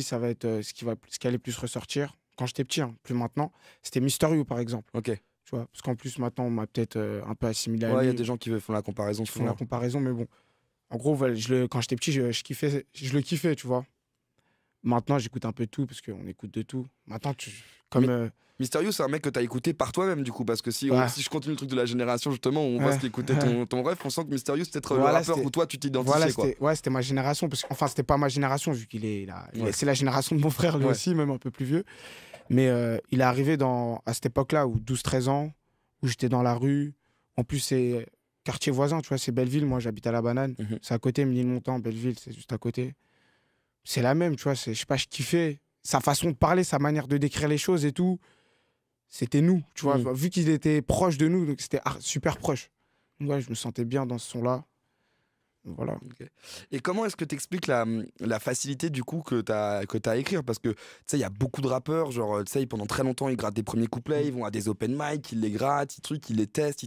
ça va être euh, ce qui va ce qui allait plus ressortir quand j'étais petit, hein, plus maintenant. C'était Mysterio par exemple. Ok. Tu vois, parce qu'en plus maintenant on m'a peut-être euh, un peu assimilé. ouais, il y a des gens qui font la comparaison. Qui font la comparaison, mais bon. En gros, le, quand j'étais petit, je, kiffais, je le kiffais, tu vois. Maintenant, j'écoute un peu tout, parce qu'on écoute de tout. Maintenant, tu, comme. Euh, c'est un mec que t'as écouté par toi-même, du coup, parce que si, si je continue le truc de la génération, justement, on va écouter ton, ton rêve, on sent que Mysterio, c'est peut-être où toi, tu t'identifiais. ouais, c'était ma génération, parce enfin c'était pas ma génération, vu qu'il est là. C'est la génération de mon frère, lui aussi, même un peu plus vieux. Mais euh, il est arrivé dans, à cette époque-là, où 12-13 ans, où j'étais dans la rue. En plus, c'est quartier voisin, tu vois, c'est Belleville. Moi, j'habite à La Banane. Mhm. C'est à côté, Montant, Belleville, c'est juste à côté c'est la même, tu vois. Je sais pas, je kiffais sa façon de parler, sa manière de décrire les choses et tout. C'était nous, tu vois. Mm. Vu qu'il était proche de nous, c'était super proche. Ouais, je me sentais bien dans ce son-là. Voilà. Et comment est-ce que tu expliques la, hum, la, facilité du coup que tu as, que as à écrire Parce que tu sais, il y a beaucoup de rappeurs, genre, euh, tu sais, pendant très longtemps, ils grattent des premiers couplets, mm. ils vont à des open mic, ils les grattent, ils ils les testent,